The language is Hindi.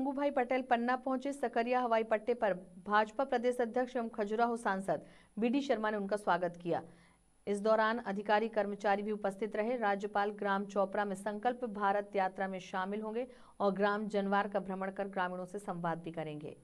भाई पटेल पन्ना पहुंचे सकरिया हवाई पट्टे पर भाजपा प्रदेश अध्यक्ष एवं खजुराहो सांसद बीडी शर्मा ने उनका स्वागत किया इस दौरान अधिकारी कर्मचारी भी उपस्थित रहे राज्यपाल ग्राम चोपरा में संकल्प भारत यात्रा में शामिल होंगे और ग्राम जनवार का भ्रमण कर ग्रामीणों से संवाद भी करेंगे